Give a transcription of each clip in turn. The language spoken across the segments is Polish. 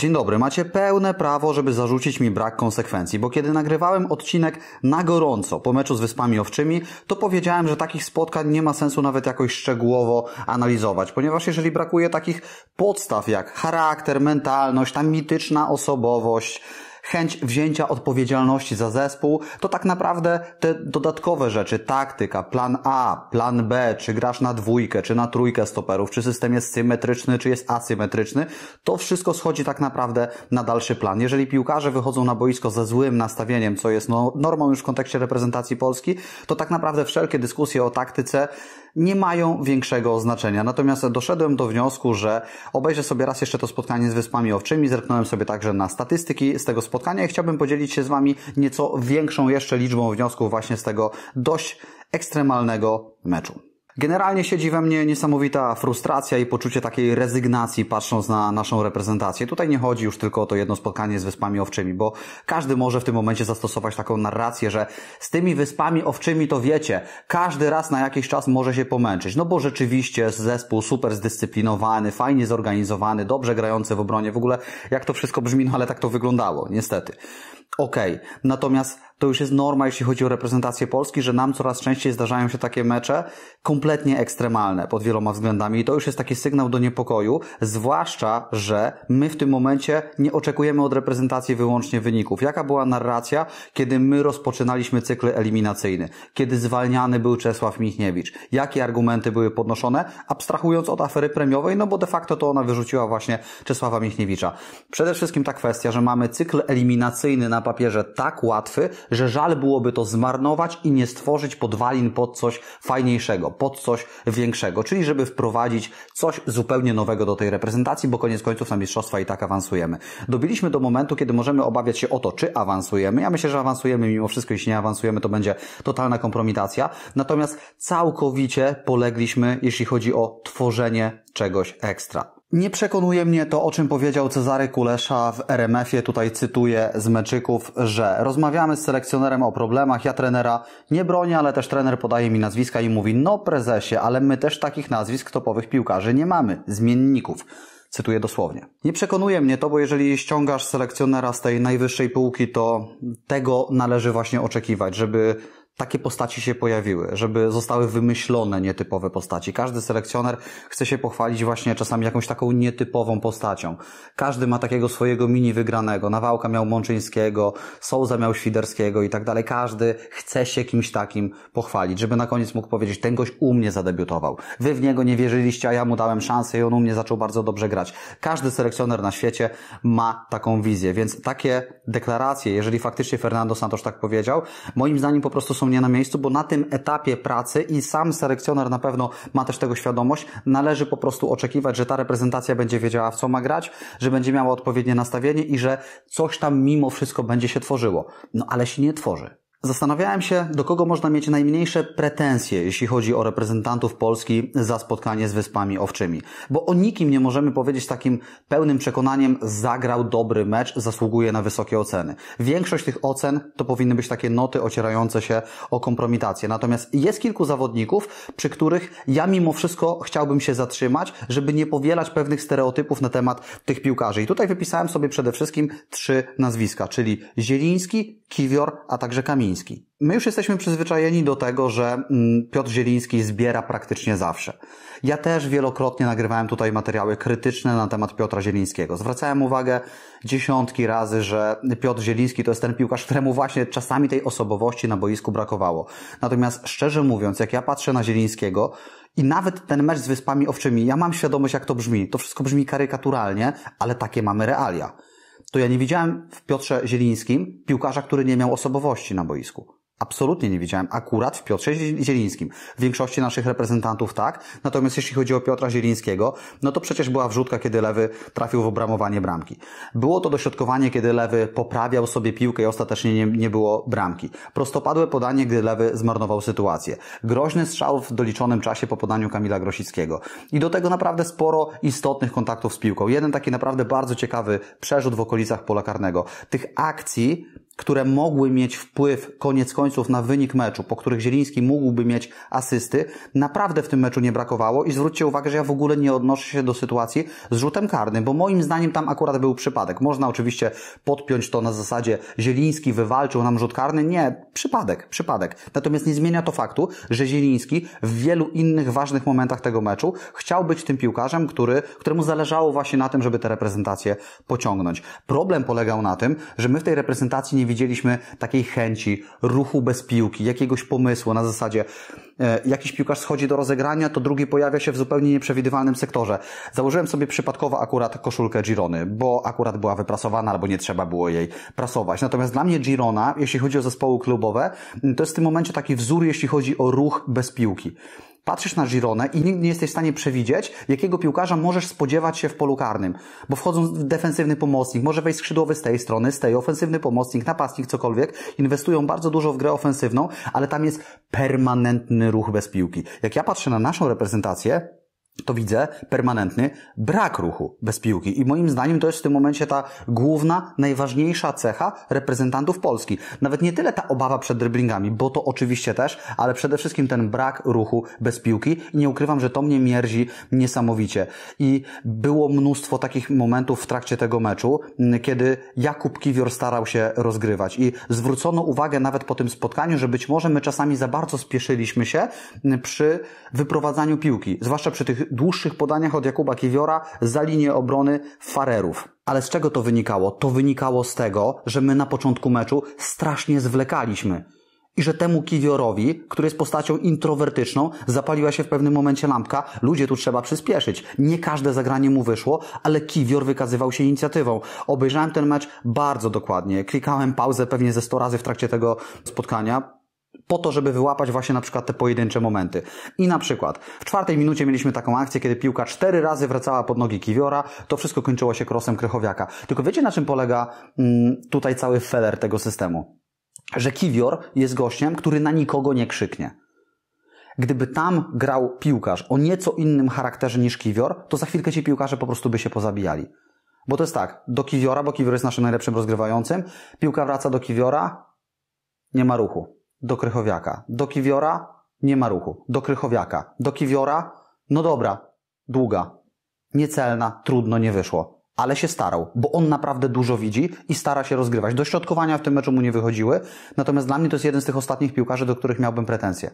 Dzień dobry, macie pełne prawo, żeby zarzucić mi brak konsekwencji, bo kiedy nagrywałem odcinek na gorąco po meczu z Wyspami Owczymi, to powiedziałem, że takich spotkań nie ma sensu nawet jakoś szczegółowo analizować, ponieważ jeżeli brakuje takich podstaw jak charakter, mentalność, ta mityczna osobowość, chęć wzięcia odpowiedzialności za zespół, to tak naprawdę te dodatkowe rzeczy, taktyka, plan A, plan B, czy grasz na dwójkę, czy na trójkę stoperów, czy system jest symetryczny, czy jest asymetryczny, to wszystko schodzi tak naprawdę na dalszy plan. Jeżeli piłkarze wychodzą na boisko ze złym nastawieniem, co jest no, normą już w kontekście reprezentacji Polski, to tak naprawdę wszelkie dyskusje o taktyce nie mają większego znaczenia. Natomiast doszedłem do wniosku, że obejrzę sobie raz jeszcze to spotkanie z Wyspami Owczymi, zerknąłem sobie także na statystyki z tego spotkania i chciałbym podzielić się z Wami nieco większą jeszcze liczbą wniosków właśnie z tego dość ekstremalnego meczu. Generalnie siedzi we mnie niesamowita frustracja i poczucie takiej rezygnacji patrząc na naszą reprezentację. Tutaj nie chodzi już tylko o to jedno spotkanie z Wyspami Owczymi, bo każdy może w tym momencie zastosować taką narrację, że z tymi Wyspami Owczymi to wiecie, każdy raz na jakiś czas może się pomęczyć. No bo rzeczywiście zespół super zdyscyplinowany, fajnie zorganizowany, dobrze grający w obronie, w ogóle jak to wszystko brzmi, no ale tak to wyglądało, niestety okej. Okay. Natomiast to już jest norma, jeśli chodzi o reprezentację Polski, że nam coraz częściej zdarzają się takie mecze kompletnie ekstremalne pod wieloma względami i to już jest taki sygnał do niepokoju, zwłaszcza, że my w tym momencie nie oczekujemy od reprezentacji wyłącznie wyników. Jaka była narracja, kiedy my rozpoczynaliśmy cykl eliminacyjny, kiedy zwalniany był Czesław Michniewicz? Jakie argumenty były podnoszone, abstrahując od afery premiowej, no bo de facto to ona wyrzuciła właśnie Czesława Michniewicza. Przede wszystkim ta kwestia, że mamy cykl eliminacyjny na na papierze tak łatwy, że żal byłoby to zmarnować i nie stworzyć podwalin pod coś fajniejszego, pod coś większego, czyli żeby wprowadzić coś zupełnie nowego do tej reprezentacji, bo koniec końców na mistrzostwa i tak awansujemy. Dobiliśmy do momentu, kiedy możemy obawiać się o to, czy awansujemy. Ja myślę, że awansujemy mimo wszystko, jeśli nie awansujemy, to będzie totalna kompromitacja. Natomiast całkowicie polegliśmy, jeśli chodzi o tworzenie czegoś ekstra. Nie przekonuje mnie to, o czym powiedział Cezary Kulesza w RMF-ie, tutaj cytuję z meczyków, że rozmawiamy z selekcjonerem o problemach, ja trenera nie bronię, ale też trener podaje mi nazwiska i mówi, no prezesie, ale my też takich nazwisk topowych piłkarzy nie mamy, zmienników. Cytuję dosłownie. Nie przekonuje mnie to, bo jeżeli ściągasz selekcjonera z tej najwyższej półki, to tego należy właśnie oczekiwać, żeby takie postaci się pojawiły, żeby zostały wymyślone nietypowe postaci. Każdy selekcjoner chce się pochwalić właśnie czasami jakąś taką nietypową postacią. Każdy ma takiego swojego mini wygranego. Nawałka miał Mączyńskiego, Souza miał Świderskiego i tak dalej. Każdy chce się kimś takim pochwalić, żeby na koniec mógł powiedzieć, ten gość u mnie zadebiutował. Wy w niego nie wierzyliście, a ja mu dałem szansę i on u mnie zaczął bardzo dobrze grać. Każdy selekcjoner na świecie ma taką wizję, więc takie deklaracje, jeżeli faktycznie Fernando Santos tak powiedział, moim zdaniem po prostu są nie na miejscu, bo na tym etapie pracy i sam selekcjoner na pewno ma też tego świadomość, należy po prostu oczekiwać, że ta reprezentacja będzie wiedziała, w co ma grać, że będzie miała odpowiednie nastawienie i że coś tam mimo wszystko będzie się tworzyło. No ale się nie tworzy. Zastanawiałem się, do kogo można mieć najmniejsze pretensje, jeśli chodzi o reprezentantów Polski za spotkanie z Wyspami Owczymi. Bo o nikim nie możemy powiedzieć takim pełnym przekonaniem, zagrał dobry mecz, zasługuje na wysokie oceny. Większość tych ocen to powinny być takie noty ocierające się o kompromitację. Natomiast jest kilku zawodników, przy których ja mimo wszystko chciałbym się zatrzymać, żeby nie powielać pewnych stereotypów na temat tych piłkarzy. I tutaj wypisałem sobie przede wszystkim trzy nazwiska, czyli Zieliński, Kiwior, a także Kamiński. Zieliński. My już jesteśmy przyzwyczajeni do tego, że mm, Piotr Zieliński zbiera praktycznie zawsze. Ja też wielokrotnie nagrywałem tutaj materiały krytyczne na temat Piotra Zielińskiego. Zwracałem uwagę dziesiątki razy, że Piotr Zieliński to jest ten piłkarz, któremu właśnie czasami tej osobowości na boisku brakowało. Natomiast szczerze mówiąc, jak ja patrzę na Zielińskiego, i nawet ten mecz z Wyspami Owczymi, ja mam świadomość, jak to brzmi. To wszystko brzmi karykaturalnie, ale takie mamy realia to ja nie widziałem w Piotrze Zielińskim piłkarza, który nie miał osobowości na boisku. Absolutnie nie widziałem. Akurat w Piotrze Zielińskim. W większości naszych reprezentantów tak. Natomiast jeśli chodzi o Piotra Zielińskiego, no to przecież była wrzutka, kiedy lewy trafił w obramowanie bramki. Było to dośrodkowanie, kiedy lewy poprawiał sobie piłkę i ostatecznie nie, nie było bramki. Prostopadłe podanie, gdy lewy zmarnował sytuację. Groźny strzał w doliczonym czasie po podaniu Kamila Grosickiego. I do tego naprawdę sporo istotnych kontaktów z piłką. Jeden taki naprawdę bardzo ciekawy przerzut w okolicach pola karnego. Tych akcji które mogły mieć wpływ koniec końców na wynik meczu, po których Zieliński mógłby mieć asysty, naprawdę w tym meczu nie brakowało i zwróćcie uwagę, że ja w ogóle nie odnoszę się do sytuacji z rzutem karnym, bo moim zdaniem tam akurat był przypadek. Można oczywiście podpiąć to na zasadzie Zieliński wywalczył nam rzut karny. Nie, przypadek, przypadek. Natomiast nie zmienia to faktu, że Zieliński w wielu innych ważnych momentach tego meczu chciał być tym piłkarzem, który, któremu zależało właśnie na tym, żeby tę reprezentację pociągnąć. Problem polegał na tym, że my w tej reprezentacji nie widzieliśmy takiej chęci, ruchu bez piłki, jakiegoś pomysłu na zasadzie e, jakiś piłkarz schodzi do rozegrania, to drugi pojawia się w zupełnie nieprzewidywalnym sektorze. Założyłem sobie przypadkowo akurat koszulkę Girony, bo akurat była wyprasowana albo nie trzeba było jej prasować. Natomiast dla mnie Girona, jeśli chodzi o zespoły klubowe, to jest w tym momencie taki wzór, jeśli chodzi o ruch bez piłki patrzysz na Gironę i nie, nie jesteś w stanie przewidzieć, jakiego piłkarza możesz spodziewać się w polu karnym, bo wchodzą defensywny pomocnik, może wejść skrzydłowy z tej strony, z tej, ofensywny pomocnik, napastnik, cokolwiek, inwestują bardzo dużo w grę ofensywną, ale tam jest permanentny ruch bez piłki. Jak ja patrzę na naszą reprezentację, to widzę permanentny brak ruchu bez piłki. I moim zdaniem to jest w tym momencie ta główna, najważniejsza cecha reprezentantów Polski. Nawet nie tyle ta obawa przed driblingami, bo to oczywiście też, ale przede wszystkim ten brak ruchu bez piłki. I nie ukrywam, że to mnie mierzi niesamowicie. I było mnóstwo takich momentów w trakcie tego meczu, mm, kiedy Jakub Kiwior starał się rozgrywać. I zwrócono uwagę nawet po tym spotkaniu, że być może my czasami za bardzo spieszyliśmy się mm, przy wyprowadzaniu piłki, zwłaszcza przy tych dłuższych, podaniach od Jakuba Kiwiora za linię obrony Farerów. Ale z czego to wynikało? To wynikało z tego, że my na początku meczu strasznie zwlekaliśmy. I że temu Kiwiorowi, który jest postacią introwertyczną, zapaliła się w pewnym momencie lampka. Ludzie tu trzeba przyspieszyć. Nie każde zagranie mu wyszło, ale Kiwior wykazywał się inicjatywą. Obejrzałem ten mecz bardzo dokładnie. Klikałem pauzę pewnie ze 100 razy w trakcie tego spotkania po to, żeby wyłapać właśnie na przykład te pojedyncze momenty. I na przykład w czwartej minucie mieliśmy taką akcję, kiedy piłka cztery razy wracała pod nogi Kiwiora, to wszystko kończyło się krosem Krychowiaka. Tylko wiecie na czym polega mm, tutaj cały feller tego systemu? Że Kiwior jest gościem, który na nikogo nie krzyknie. Gdyby tam grał piłkarz o nieco innym charakterze niż Kiwior, to za chwilkę ci piłkarze po prostu by się pozabijali. Bo to jest tak, do Kiwiora, bo Kiwior jest naszym najlepszym rozgrywającym, piłka wraca do Kiwiora, nie ma ruchu do Krychowiaka. Do Kiwiora nie ma ruchu. Do Krychowiaka. Do Kiwiora, no dobra, długa, niecelna, trudno, nie wyszło. Ale się starał, bo on naprawdę dużo widzi i stara się rozgrywać. Dośrodkowania w tym meczu mu nie wychodziły, natomiast dla mnie to jest jeden z tych ostatnich piłkarzy, do których miałbym pretensje.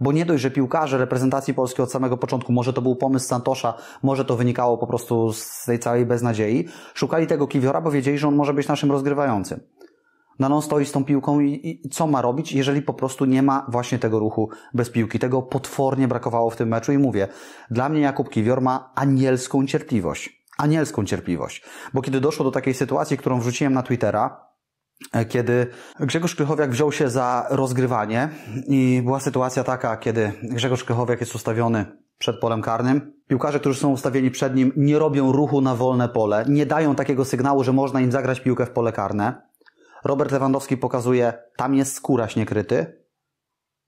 Bo nie dość, że piłkarze reprezentacji Polski od samego początku, może to był pomysł Santosza, może to wynikało po prostu z tej całej beznadziei, szukali tego Kiwiora, bo wiedzieli, że on może być naszym rozgrywającym. Na no, non stoi z tą piłką i, i, co ma robić, jeżeli po prostu nie ma właśnie tego ruchu bez piłki. Tego potwornie brakowało w tym meczu i mówię, dla mnie Jakub Kiwior ma anielską cierpliwość. Anielską cierpliwość. Bo kiedy doszło do takiej sytuacji, którą wrzuciłem na Twittera, e, kiedy Grzegorz Krychowiak wziął się za rozgrywanie i była sytuacja taka, kiedy Grzegorz Krychowiak jest ustawiony przed polem karnym. Piłkarze, którzy są ustawieni przed nim, nie robią ruchu na wolne pole, nie dają takiego sygnału, że można im zagrać piłkę w pole karne. Robert Lewandowski pokazuje, tam jest skóraś niekryty.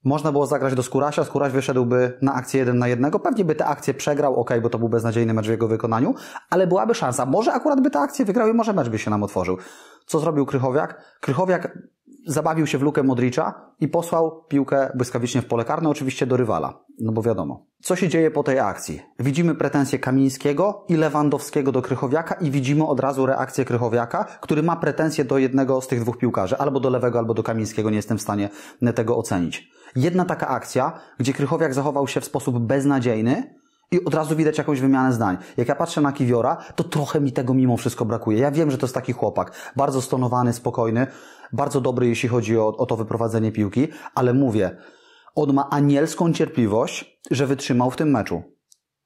Można było zagrać do skórasia, skóraś wyszedłby na akcję 1 na 1. Pewnie by tę akcję przegrał, ok, bo to był beznadziejny mecz w jego wykonaniu, ale byłaby szansa. Może akurat by tę akcję wygrał i może mecz by się nam otworzył. Co zrobił Krychowiak? Krychowiak zabawił się w lukę Modricza i posłał piłkę błyskawicznie w pole karne, oczywiście do rywala, no bo wiadomo. Co się dzieje po tej akcji? Widzimy pretensje Kamińskiego i Lewandowskiego do Krychowiaka i widzimy od razu reakcję Krychowiaka, który ma pretensje do jednego z tych dwóch piłkarzy, albo do lewego, albo do Kamińskiego, nie jestem w stanie tego ocenić. Jedna taka akcja, gdzie Krychowiak zachował się w sposób beznadziejny, i od razu widać jakąś wymianę zdań. Jak ja patrzę na Kiwiora, to trochę mi tego mimo wszystko brakuje. Ja wiem, że to jest taki chłopak, bardzo stonowany, spokojny, bardzo dobry, jeśli chodzi o, o to wyprowadzenie piłki, ale mówię, on ma anielską cierpliwość, że wytrzymał w tym meczu.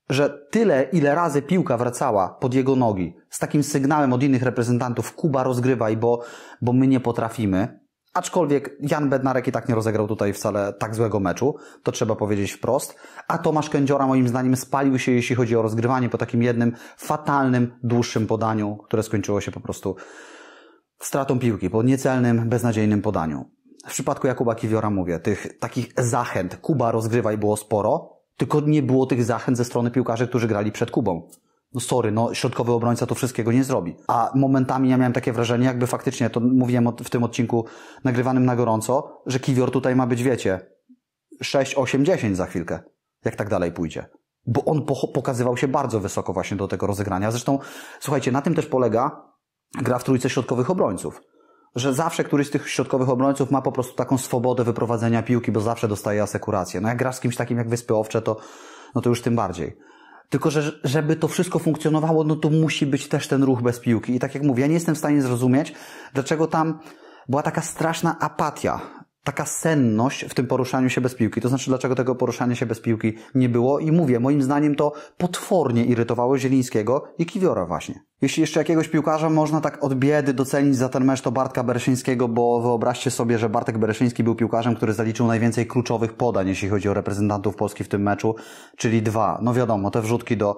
Że tyle, ile razy piłka wracała pod jego nogi, z takim sygnałem od innych reprezentantów, Kuba rozgrywaj, bo, bo my nie potrafimy, Aczkolwiek Jan Bednarek i tak nie rozegrał tutaj wcale tak złego meczu, to trzeba powiedzieć wprost. A Tomasz Kędziora moim zdaniem spalił się, jeśli chodzi o rozgrywanie po takim jednym fatalnym, dłuższym podaniu, które skończyło się po prostu stratą piłki po niecelnym, beznadziejnym podaniu. W przypadku Jakuba Kiwiora mówię, tych takich zachęt Kuba rozgrywaj było sporo, tylko nie było tych zachęt ze strony piłkarzy, którzy grali przed Kubą. No sorry, no środkowy obrońca to wszystkiego nie zrobi. A momentami ja miałem takie wrażenie, jakby faktycznie, to mówiłem w tym odcinku nagrywanym na gorąco, że Kiwior tutaj ma być, wiecie, 6, 8, 10 za chwilkę, jak tak dalej pójdzie. Bo on pokazywał się bardzo wysoko właśnie do tego rozegrania. Zresztą, słuchajcie, na tym też polega gra w trójce środkowych obrońców. Że zawsze któryś z tych środkowych obrońców ma po prostu taką swobodę wyprowadzenia piłki, bo zawsze dostaje asekurację. No jak gra z kimś takim jak Wyspy Owcze, to, no to już tym bardziej. Tylko, że żeby to wszystko funkcjonowało, no to musi być też ten ruch bez piłki. I tak jak mówię, ja nie jestem w stanie zrozumieć, dlaczego tam była taka straszna apatia taka senność w tym poruszaniu się bez piłki. To znaczy, dlaczego tego poruszania się bez piłki nie było? I mówię, moim zdaniem to potwornie irytowało Zielińskiego i Kiwiora właśnie. Jeśli jeszcze jakiegoś piłkarza można tak od biedy docenić za ten mecz, to Bartka Bereszyńskiego, bo wyobraźcie sobie, że Bartek Bereszyński był piłkarzem, który zaliczył najwięcej kluczowych podań, jeśli chodzi o reprezentantów Polski w tym meczu, czyli dwa. No wiadomo, te wrzutki do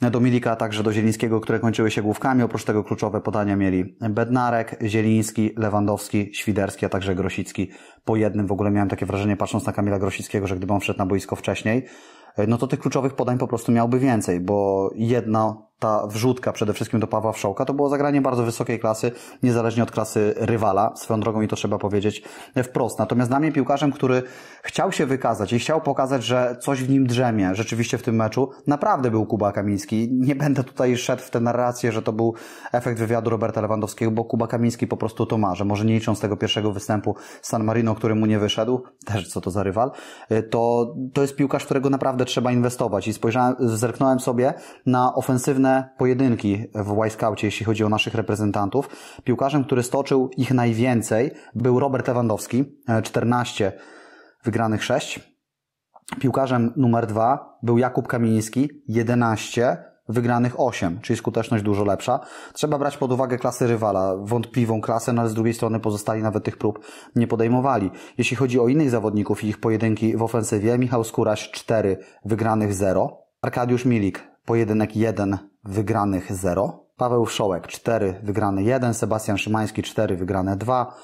Dominika, także do Zielińskiego, które kończyły się główkami. Oprócz tego kluczowe podania mieli Bednarek, Zieliński, Lewandowski, Świderski, a także Grosicki. Po jednym w ogóle miałem takie wrażenie, patrząc na Kamila Grosickiego, że gdyby on wszedł na boisko wcześniej, no to tych kluczowych podań po prostu miałby więcej, bo jedno ta wrzutka przede wszystkim do Pawła Wszołka, to było zagranie bardzo wysokiej klasy, niezależnie od klasy rywala. Swoją drogą i to trzeba powiedzieć wprost. Natomiast dla mnie piłkarzem, który chciał się wykazać i chciał pokazać, że coś w nim drzemie rzeczywiście w tym meczu, naprawdę był Kuba Kamiński. Nie będę tutaj szedł w tę narrację, że to był efekt wywiadu Roberta Lewandowskiego, bo Kuba Kamiński po prostu to marze. Może nie licząc tego pierwszego występu San Marino, który mu nie wyszedł, też co to za rywal, y, to, to jest piłkarz, którego naprawdę trzeba inwestować. I spojrzałem, zerknąłem sobie na ofensywny pojedynki w Wajskaucie, y jeśli chodzi o naszych reprezentantów. Piłkarzem, który stoczył ich najwięcej, był Robert Lewandowski, 14 e, wygranych 6. Piłkarzem numer 2 był Jakub Kamiński, 11 wygranych 8, czyli skuteczność dużo lepsza. Trzeba brać pod uwagę klasę rywala, wątpliwą klasę, no ale z drugiej strony pozostali nawet tych prób nie podejmowali. Jeśli chodzi o innych zawodników i ich pojedynki w ofensywie, Michał Skóraś 4 wygranych 0, Arkadiusz Milik pojedynek 1 wygranych 0, Paweł Szołek 4, wygrany 1, Sebastian Szymański 4, wygrane 2,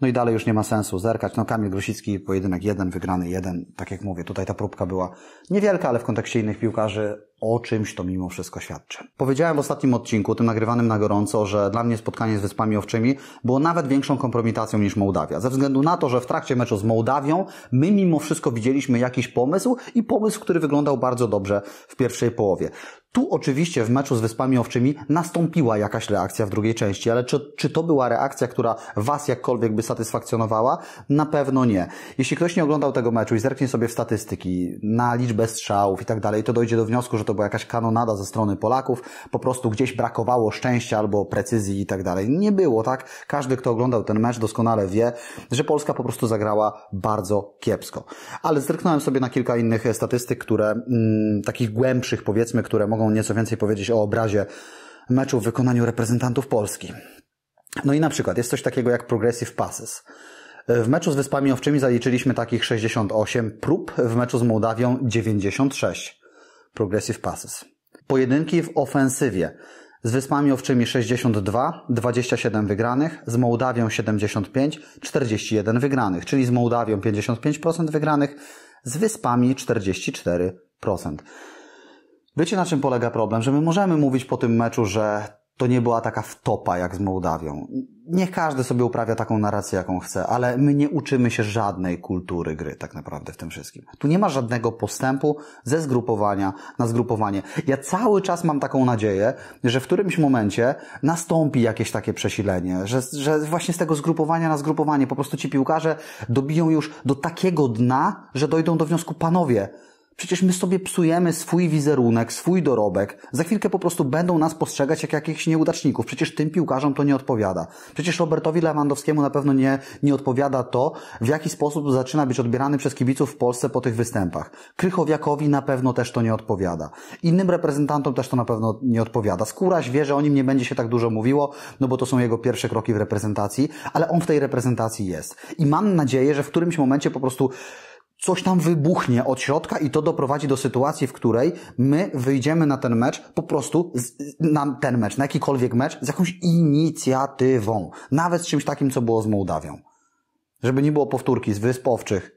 no i dalej już nie ma sensu zerkać. No Kamil Grosicki pojedynek 1, wygrany 1, tak jak mówię, tutaj ta próbka była niewielka, ale w kontekście innych piłkarzy o czymś to mimo wszystko świadczy. Powiedziałem w ostatnim odcinku, tym nagrywanym na gorąco, że dla mnie spotkanie z Wyspami Owczymi było nawet większą kompromitacją niż Mołdawia. Ze względu na to, że w trakcie meczu z Mołdawią my mimo wszystko widzieliśmy jakiś pomysł i pomysł, który wyglądał bardzo dobrze w pierwszej połowie. Tu oczywiście w meczu z Wyspami Owczymi nastąpiła jakaś reakcja w drugiej części, ale czy, czy to była reakcja, która Was jakkolwiek by satysfakcjonowała? Na pewno nie. Jeśli ktoś nie oglądał tego meczu i zerknie sobie w statystyki na liczbę strzałów i tak dalej, to dojdzie do wniosku, że to była jakaś kanonada ze strony Polaków, po prostu gdzieś brakowało szczęścia albo precyzji i tak dalej. Nie było, tak? Każdy, kto oglądał ten mecz doskonale wie, że Polska po prostu zagrała bardzo kiepsko. Ale zerknąłem sobie na kilka innych statystyk, które, mm, takich głębszych powiedzmy, które mogą nieco więcej powiedzieć o obrazie meczu w wykonaniu reprezentantów Polski. No i na przykład jest coś takiego jak progressive passes. W meczu z Wyspami Owczymi zaliczyliśmy takich 68 prób, w meczu z Mołdawią 96 progressive passes. Pojedynki w ofensywie. Z Wyspami Owczymi 62, 27 wygranych, z Mołdawią 75, 41 wygranych, czyli z Mołdawią 55% wygranych, z Wyspami 44%. Wiecie na czym polega problem? Że my możemy mówić po tym meczu, że to nie była taka wtopa jak z Mołdawią. Niech każdy sobie uprawia taką narrację, jaką chce, ale my nie uczymy się żadnej kultury gry tak naprawdę w tym wszystkim. Tu nie ma żadnego postępu ze zgrupowania na zgrupowanie. Ja cały czas mam taką nadzieję, że w którymś momencie nastąpi jakieś takie przesilenie, że, że właśnie z tego zgrupowania na zgrupowanie po prostu ci piłkarze dobiją już do takiego dna, że dojdą do wniosku panowie. Przecież my sobie psujemy swój wizerunek, swój dorobek. Za chwilkę po prostu będą nas postrzegać jak jakichś nieudaczników. Przecież tym piłkarzom to nie odpowiada. Przecież Robertowi Lewandowskiemu na pewno nie, nie odpowiada to, w jaki sposób zaczyna być odbierany przez kibiców w Polsce po tych występach. Krychowiakowi na pewno też to nie odpowiada. Innym reprezentantom też to na pewno nie odpowiada. Skóraś wie, że o nim nie będzie się tak dużo mówiło, no bo to są jego pierwsze kroki w reprezentacji, ale on w tej reprezentacji jest. I mam nadzieję, że w którymś momencie po prostu coś tam wybuchnie od środka i to doprowadzi do sytuacji, w której my wyjdziemy na ten mecz po prostu z, na ten mecz, na jakikolwiek mecz z jakąś inicjatywą. Nawet z czymś takim, co było z Mołdawią. Żeby nie było powtórki z Wysp Owczych,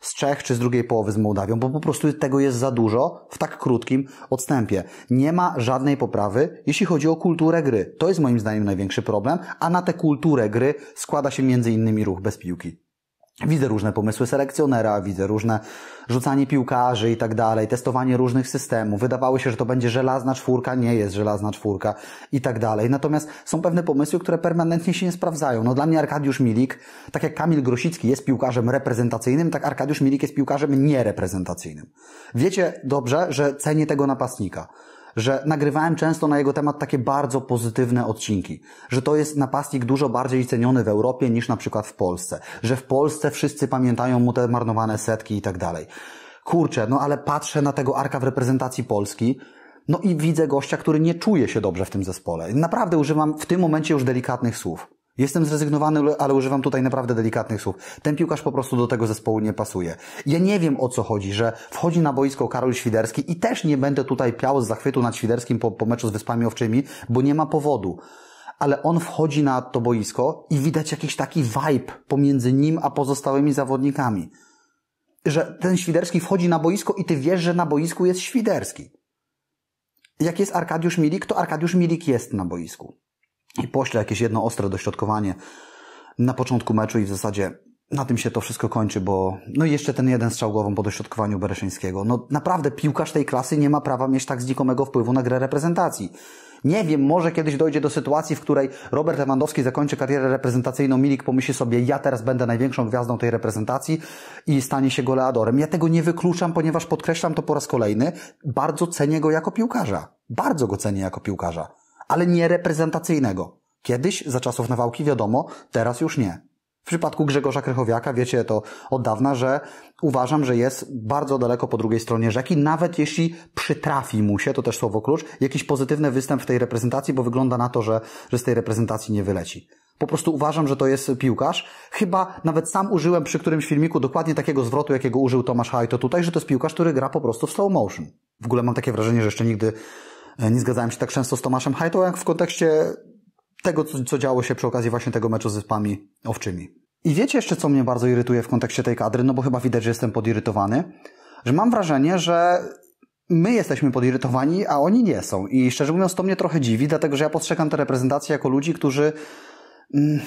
z Czech czy z drugiej połowy z Mołdawią, bo po prostu tego jest za dużo w tak krótkim odstępie. Nie ma żadnej poprawy, jeśli chodzi o kulturę gry. To jest moim zdaniem największy problem, a na tę kulturę gry składa się między innymi ruch bez piłki. Widzę różne pomysły selekcjonera, widzę różne rzucanie piłkarzy i tak dalej, testowanie różnych systemów. Wydawało się, że to będzie żelazna czwórka, nie jest żelazna czwórka i tak dalej. Natomiast są pewne pomysły, które permanentnie się nie sprawdzają. No dla mnie Arkadiusz Milik, tak jak Kamil Grosicki jest piłkarzem reprezentacyjnym, tak Arkadiusz Milik jest piłkarzem niereprezentacyjnym. Wiecie dobrze, że cenię tego napastnika że nagrywałem często na jego temat takie bardzo pozytywne odcinki, że to jest napastnik dużo bardziej ceniony w Europie niż na przykład w Polsce, że w Polsce wszyscy pamiętają mu te marnowane setki i tak dalej. Kurczę, no ale patrzę na tego Arka w reprezentacji Polski, no i widzę gościa, który nie czuje się dobrze w tym zespole. Naprawdę używam w tym momencie już delikatnych słów. Jestem zrezygnowany, ale używam tutaj naprawdę delikatnych słów. Ten piłkarz po prostu do tego zespołu nie pasuje. Ja nie wiem o co chodzi, że wchodzi na boisko Karol Świderski i też nie będę tutaj piał z zachwytu nad Świderskim po, po meczu z Wyspami Owczymi, bo nie ma powodu ale on wchodzi na to boisko i widać jakiś taki vibe pomiędzy nim a pozostałymi zawodnikami. Że ten Świderski wchodzi na boisko i ty wiesz, że na boisku jest Świderski. Jak jest Arkadiusz Milik, to Arkadiusz Milik jest na boisku i pośle jakieś jedno ostre dośrodkowanie na początku meczu i w zasadzie na tym się to wszystko kończy, bo no i jeszcze ten jeden strzał głową po dośrodkowaniu Bereszyńskiego. No naprawdę piłkarz tej klasy nie ma prawa mieć tak znikomego wpływu na grę reprezentacji. Nie wiem, może kiedyś dojdzie do sytuacji, w której Robert Lewandowski zakończy karierę reprezentacyjną, Milik pomyśli sobie, ja teraz będę największą gwiazdą tej reprezentacji i stanie się goleadorem. Ja tego nie wykluczam, ponieważ podkreślam to po raz kolejny, bardzo cenię go jako piłkarza. Bardzo go cenię jako piłkarza ale nie reprezentacyjnego. Kiedyś, za czasów nawałki, wiadomo, teraz już nie. W przypadku Grzegorza Krychowiaka wiecie to od dawna, że uważam, że jest bardzo daleko po drugiej stronie rzeki, nawet jeśli przytrafi mu się, to też słowo klucz, jakiś pozytywny występ w tej reprezentacji, bo wygląda na to, że, że z tej reprezentacji nie wyleci. Po prostu uważam, że to jest piłkarz. Chyba nawet sam użyłem przy którymś filmiku dokładnie takiego zwrotu, jakiego użył Tomasz Hajto tutaj, że to jest piłkarz, który gra po prostu w slow motion. W ogóle mam takie wrażenie, że jeszcze nigdy E, nie zgadzałem się tak często z Tomaszem Hajtą, jak w kontekście tego, co, co działo się przy okazji właśnie tego meczu z Wyspami Owczymi. I wiecie jeszcze, co mnie bardzo irytuje w kontekście tej kadry, no bo chyba widać, że jestem podirytowany, że mam wrażenie, że my jesteśmy podirytowani, a oni nie są. I szczerze mówiąc, to mnie trochę dziwi, dlatego że ja postrzegam tę reprezentację jako ludzi, którzy... Mm,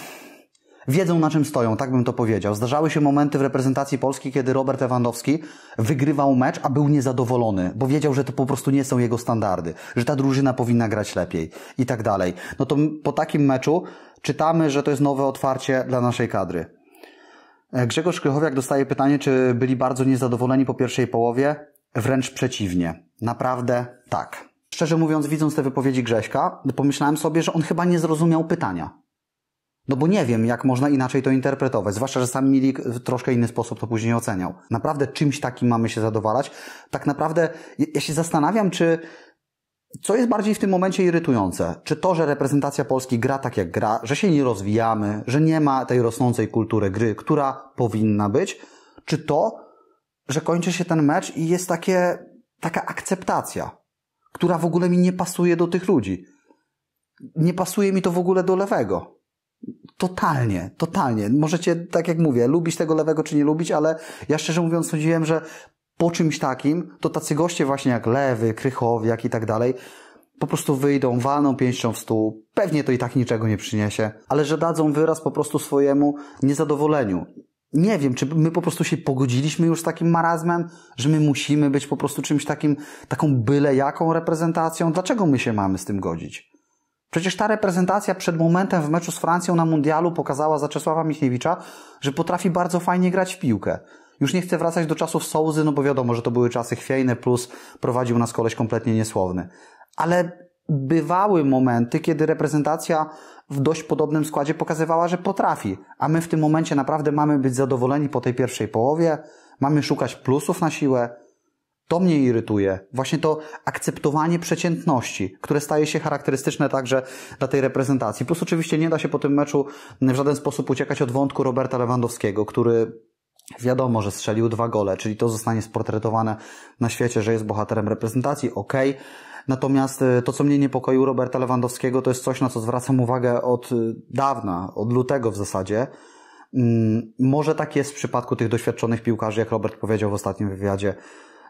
wiedzą na czym stoją, tak bym to powiedział. Zdarzały się momenty w reprezentacji Polski, kiedy Robert Lewandowski wygrywał mecz, a był niezadowolony, bo wiedział, że to po prostu nie są jego standardy, że ta drużyna powinna grać lepiej i tak dalej. No to po takim meczu czytamy, że to jest nowe otwarcie dla naszej kadry. E, Grzegorz Krychowiak dostaje pytanie, czy byli bardzo niezadowoleni po pierwszej połowie? Wręcz przeciwnie. Naprawdę tak. Szczerze mówiąc, widząc te wypowiedzi Grześka, pomyślałem sobie, że on chyba nie zrozumiał pytania. No bo nie wiem, jak można inaczej to interpretować, zwłaszcza, że sam Milik w troszkę inny sposób to później oceniał. Naprawdę czymś takim mamy się zadowalać. Tak naprawdę ja się zastanawiam, czy co jest bardziej w tym momencie irytujące? Czy to, że reprezentacja Polski gra tak jak gra, że się nie rozwijamy, że nie ma tej rosnącej kultury gry, która powinna być, czy to, że kończy się ten mecz i jest takie, taka akceptacja, która w ogóle mi nie pasuje do tych ludzi. Nie pasuje mi to w ogóle do lewego. Totalnie, totalnie. Możecie, tak jak mówię, lubić tego lewego czy nie lubić, ale ja szczerze mówiąc sądziłem, że po czymś takim, to tacy goście właśnie jak Lewy, Krychowiak i tak dalej, po prostu wyjdą, walną pięścią w stół, pewnie to i tak niczego nie przyniesie, ale że dadzą wyraz po prostu swojemu niezadowoleniu. Nie wiem, czy my po prostu się pogodziliśmy już z takim marazmem, że my musimy być po prostu czymś takim, taką byle jaką reprezentacją. Dlaczego my się mamy z tym godzić? Przecież ta reprezentacja przed momentem w meczu z Francją na mundialu pokazała Zaczesława Michniewicza, że potrafi bardzo fajnie grać w piłkę. Już nie chcę wracać do czasów Sołzy, no bo wiadomo, że to były czasy chwiejne, plus prowadził nas koleś kompletnie niesłowny. Ale bywały momenty, kiedy reprezentacja w dość podobnym składzie pokazywała, że potrafi, a my w tym momencie naprawdę mamy być zadowoleni po tej pierwszej połowie, mamy szukać plusów na siłę, to mnie irytuje. Właśnie to akceptowanie przeciętności, które staje się charakterystyczne także dla tej reprezentacji. Plus oczywiście nie da się po tym meczu w żaden sposób uciekać od wątku Roberta Lewandowskiego, który Wiadomo, że strzelił dwa gole, czyli to zostanie sportretowane na świecie, że jest bohaterem reprezentacji, ok. Natomiast y, to, co mnie niepokoiło Roberta Lewandowskiego, to jest coś, na co zwracam uwagę od y, dawna, od lutego w zasadzie. Mm, może tak jest w przypadku tych doświadczonych piłkarzy, jak Robert powiedział w ostatnim wywiadzie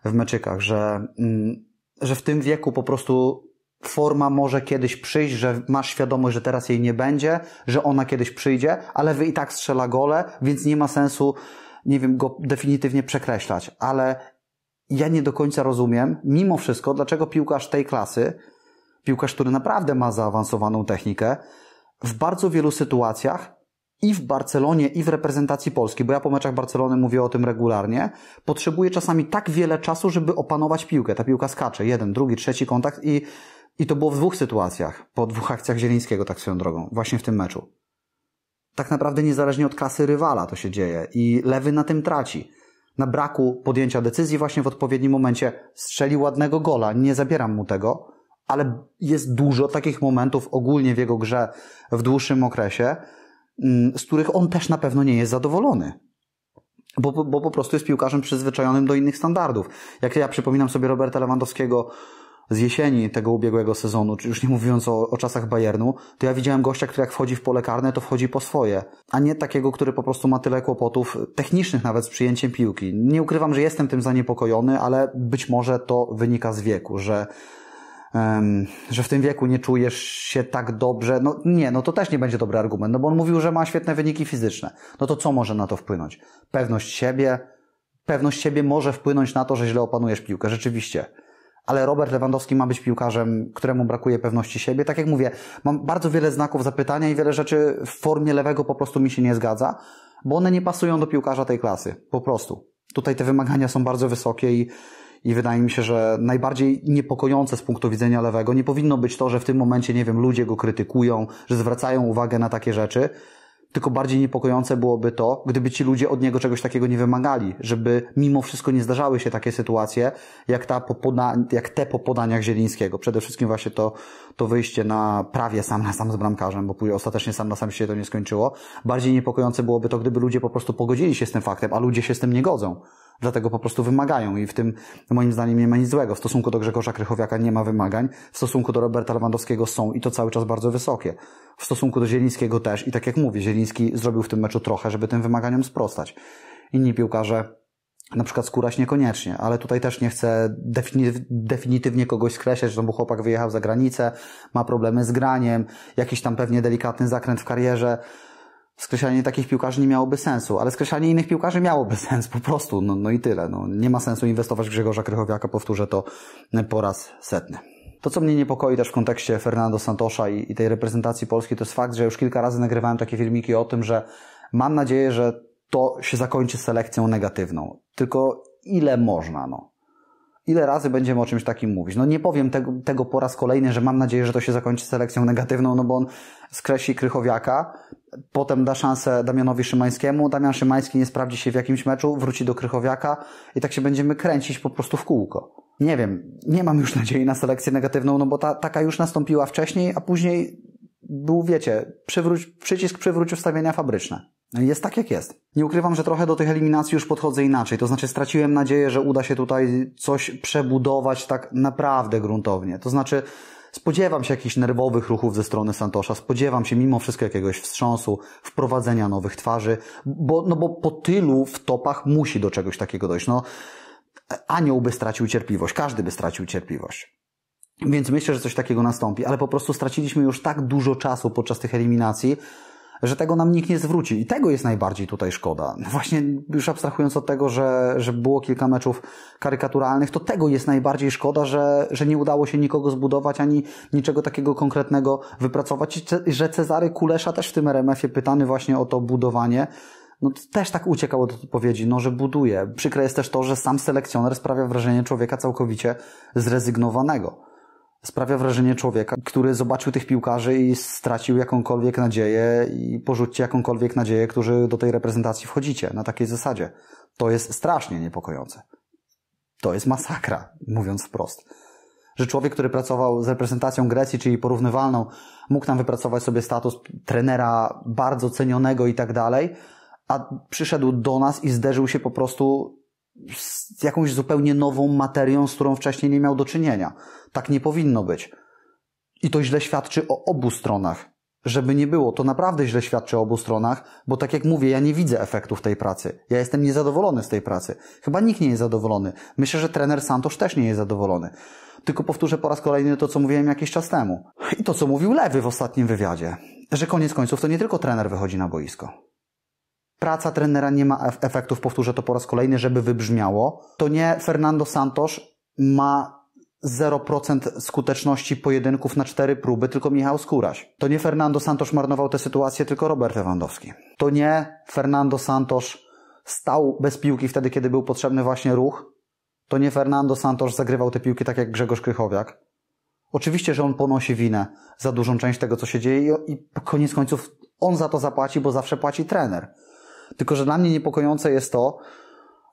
w meczykach, że, mm, że w tym wieku po prostu forma może kiedyś przyjść, że masz świadomość, że teraz jej nie będzie, że ona kiedyś przyjdzie, ale wy i tak strzela gole, więc nie ma sensu, nie wiem, go definitywnie przekreślać. Ale ja nie do końca rozumiem, mimo wszystko, dlaczego piłkarz tej klasy, piłkarz, który naprawdę ma zaawansowaną technikę, w bardzo wielu sytuacjach i w Barcelonie, i w reprezentacji Polski, bo ja po meczach Barcelony mówię o tym regularnie, potrzebuje czasami tak wiele czasu, żeby opanować piłkę. Ta piłka skacze, jeden, drugi, trzeci kontakt i, i to było w dwóch sytuacjach, po dwóch akcjach Zielińskiego, tak swoją drogą, właśnie w tym meczu. Tak naprawdę niezależnie od klasy rywala to się dzieje i lewy na tym traci. Na braku podjęcia decyzji właśnie w odpowiednim momencie strzeli ładnego gola, nie zabieram mu tego, ale jest dużo takich momentów ogólnie w jego grze w dłuższym okresie, Mm, z których on też na pewno nie jest zadowolony. Bo, bo po prostu jest piłkarzem przyzwyczajonym do innych standardów. Jak ja przypominam sobie Roberta Lewandowskiego z jesieni tego ubiegłego sezonu, czy już nie mówiąc o, o czasach Bayernu, to ja widziałem gościa, który jak wchodzi w pole karne, to wchodzi po swoje, a nie takiego, który po prostu ma tyle kłopotów technicznych nawet z przyjęciem piłki. Nie ukrywam, że jestem tym zaniepokojony, ale być może to wynika z wieku, że że w tym wieku nie czujesz się tak dobrze. No nie, no to też nie będzie dobry argument, no bo on mówił, że ma świetne wyniki fizyczne. No to co może na to wpłynąć? Pewność siebie. Pewność siebie może wpłynąć na to, że źle opanujesz piłkę, rzeczywiście. Ale Robert Lewandowski ma być piłkarzem, któremu brakuje pewności siebie. Tak jak mówię, mam bardzo wiele znaków zapytania i wiele rzeczy w formie lewego po prostu mi się nie zgadza, bo one nie pasują do piłkarza tej klasy. Po prostu. Tutaj te wymagania są bardzo wysokie i i wydaje mi się, że najbardziej niepokojące z punktu widzenia lewego nie powinno być to, że w tym momencie, nie wiem, ludzie go krytykują, że zwracają uwagę na takie rzeczy, tylko bardziej niepokojące byłoby to, gdyby ci ludzie od niego czegoś takiego nie wymagali, żeby mimo wszystko nie zdarzały się takie sytuacje, jak, ta po poda, jak te po podaniach Zielińskiego. Przede wszystkim właśnie to, to wyjście na prawie sam na sam z bramkarzem, bo później ostatecznie sam na sam się to nie skończyło. Bardziej niepokojące byłoby to, gdyby ludzie po prostu pogodzili się z tym faktem, a ludzie się z tym nie godzą dlatego po prostu wymagają i w tym moim zdaniem nie ma nic złego. W stosunku do Grzegorza Krychowiaka nie ma wymagań, w stosunku do Roberta Lewandowskiego są i to cały czas bardzo wysokie. W stosunku do Zielińskiego też i tak jak mówię, Zieliński zrobił w tym meczu trochę, żeby tym wymaganiom sprostać. Inni piłkarze na przykład skórać niekoniecznie, ale tutaj też nie chcę definitywnie kogoś skreślać, że bo chłopak wyjechał za granicę, ma problemy z graniem, jakiś tam pewnie delikatny zakręt w karierze, skreślanie takich piłkarzy nie miałoby sensu, ale skreślanie innych piłkarzy miałoby sens po prostu, no, no i tyle. No, nie ma sensu inwestować w Grzegorza Krychowiaka, powtórzę to po raz setny. To, co mnie niepokoi też w kontekście Fernando Santosza i, i tej reprezentacji Polski, to jest fakt, że już kilka razy nagrywałem takie filmiki o tym, że mam nadzieję, że to się zakończy selekcją negatywną. Tylko ile można, no ile razy będziemy o czymś takim mówić. No nie powiem tego, tego po raz kolejny, że mam nadzieję, że to się zakończy selekcją negatywną, no bo on skreśli Krychowiaka, potem da szansę Damianowi Szymańskiemu, Damian Szymański nie sprawdzi się w jakimś meczu, wróci do Krychowiaka i tak się będziemy kręcić po prostu w kółko. Nie wiem, nie mam już nadziei na selekcję negatywną, no bo ta, taka już nastąpiła wcześniej, a później był, wiecie, przywróć, przycisk przywrócił wstawienia fabryczne. No jest tak, jak jest. Nie ukrywam, że trochę do tych eliminacji już podchodzę inaczej. To znaczy, straciłem nadzieję, że uda się tutaj coś przebudować tak naprawdę gruntownie. To znaczy, spodziewam się jakichś nerwowych ruchów ze strony Santosza, spodziewam się mimo wszystko jakiegoś wstrząsu, wprowadzenia nowych twarzy, bo, no bo po tylu w topach musi do czegoś takiego dojść. No, anioł by stracił cierpliwość, każdy by stracił cierpliwość. Więc myślę, że coś takiego nastąpi, ale po prostu straciliśmy już tak dużo czasu podczas tych eliminacji, że tego nam nikt nie zwróci. I tego jest najbardziej tutaj szkoda. Właśnie już abstrahując od tego, że, że było kilka meczów karykaturalnych, to tego jest najbardziej szkoda, że, że nie udało się nikogo zbudować ani niczego takiego konkretnego wypracować. I że Cezary Kulesza też w tym RMF-ie pytany właśnie o to budowanie, no też tak uciekał od odpowiedzi, no że buduje. Przykre jest też to, że sam selekcjoner sprawia wrażenie człowieka całkowicie zrezygnowanego sprawia wrażenie człowieka, który zobaczył tych piłkarzy i stracił jakąkolwiek nadzieję i porzućcie jakąkolwiek nadzieję, którzy do tej reprezentacji wchodzicie na takiej zasadzie. To jest strasznie niepokojące. To jest masakra, mówiąc wprost. Że człowiek, który pracował z reprezentacją Grecji, czyli porównywalną, mógł tam wypracować sobie status trenera bardzo cenionego i tak dalej, a przyszedł do nas i zderzył się po prostu z jakąś zupełnie nową materią, z którą wcześniej nie miał do czynienia. Tak nie powinno być. I to źle świadczy o obu stronach. Żeby nie było, to naprawdę źle świadczy o obu stronach, bo tak jak mówię, ja nie widzę efektów tej pracy. Ja jestem niezadowolony z tej pracy. Chyba nikt nie jest zadowolony. Myślę, że trener Santosz też nie jest zadowolony. Tylko powtórzę po raz kolejny to, co mówiłem jakiś czas temu. I to, co mówił Lewy w ostatnim wywiadzie. Że koniec końców to nie tylko trener wychodzi na boisko. Praca trenera nie ma efektów, powtórzę to po raz kolejny, żeby wybrzmiało. To nie Fernando Santos ma 0% skuteczności pojedynków na cztery próby, tylko Michał Skóraś. To nie Fernando Santos marnował tę sytuację, tylko Robert Lewandowski. To nie Fernando Santos stał bez piłki wtedy, kiedy był potrzebny właśnie ruch. To nie Fernando Santos zagrywał te piłki tak jak Grzegorz Krychowiak. Oczywiście, że on ponosi winę za dużą część tego, co się dzieje i koniec końców on za to zapłaci, bo zawsze płaci trener. Tylko, że dla mnie niepokojące jest to,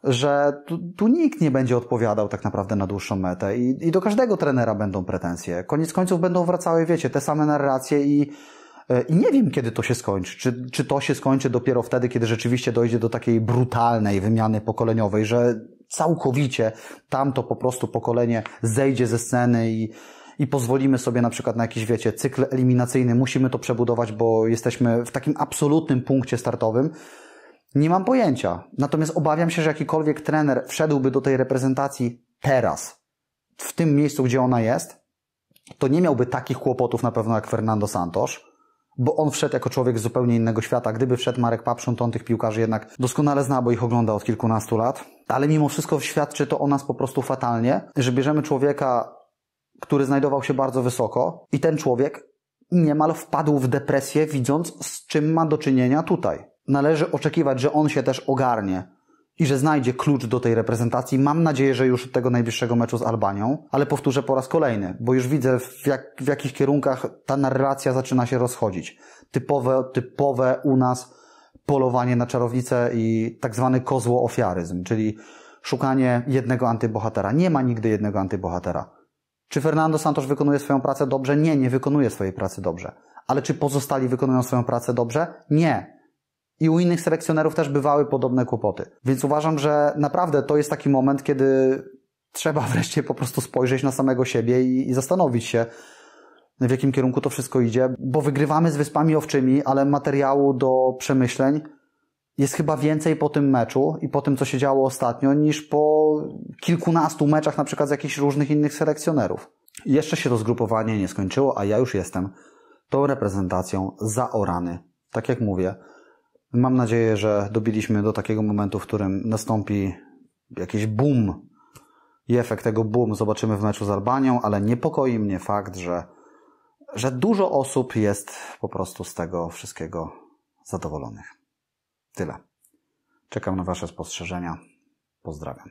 że tu, tu, nikt nie będzie odpowiadał tak naprawdę na dłuższą metę I, i do każdego trenera będą pretensje. Koniec końców będą wracały, wiecie, te same narracje i, e, i nie wiem, kiedy to się skończy. Czy, czy to się skończy dopiero wtedy, kiedy rzeczywiście dojdzie do takiej brutalnej wymiany pokoleniowej, że całkowicie tamto po prostu pokolenie zejdzie ze sceny i, i pozwolimy sobie na przykład na jakiś, wiecie, cykl eliminacyjny, musimy to przebudować, bo jesteśmy w takim absolutnym punkcie startowym, nie mam pojęcia. Natomiast obawiam się, że jakikolwiek trener wszedłby do tej reprezentacji teraz, w tym miejscu, gdzie ona jest, to nie miałby takich kłopotów na pewno jak Fernando Santos, bo on wszedł jako człowiek z zupełnie innego świata. Gdyby wszedł Marek Papszun, to on tych piłkarzy jednak doskonale zna, bo ich ogląda od kilkunastu lat. Ale mimo wszystko świadczy to o nas po prostu fatalnie, że bierzemy człowieka, który znajdował się bardzo wysoko i ten człowiek niemal wpadł w depresję, widząc z czym ma do czynienia tutaj należy oczekiwać, że on się też ogarnie i że znajdzie klucz do tej reprezentacji. Mam nadzieję, że już od tego najbliższego meczu z Albanią, ale powtórzę po raz kolejny, bo już widzę w, jak, w jakich kierunkach ta narracja zaczyna się rozchodzić. Typowe, typowe u nas polowanie na czarownicę i tak zwany kozłoofiaryzm, czyli szukanie jednego antybohatera. Nie ma nigdy jednego antybohatera. Czy Fernando Santos wykonuje swoją pracę dobrze? Nie, nie wykonuje swojej pracy dobrze. Ale czy pozostali wykonują swoją pracę dobrze? Nie. I u innych selekcjonerów też bywały podobne kłopoty. Więc uważam, że naprawdę to jest taki moment, kiedy trzeba wreszcie po prostu spojrzeć na samego siebie i, i zastanowić się, w jakim kierunku to wszystko idzie, bo wygrywamy z Wyspami Owczymi, ale materiału do przemyśleń jest chyba więcej po tym meczu i po tym, co się działo ostatnio, niż po kilkunastu meczach na przykład z jakichś różnych innych selekcjonerów. Jeszcze się to zgrupowanie nie skończyło, a ja już jestem tą reprezentacją zaorany. Tak jak mówię, Mam nadzieję, że dobiliśmy do takiego momentu, w którym nastąpi jakiś boom i efekt tego boom zobaczymy w meczu z Albanią, ale niepokoi mnie fakt, że, że dużo osób jest po prostu z tego wszystkiego zadowolonych. Tyle. Czekam na Wasze spostrzeżenia. Pozdrawiam.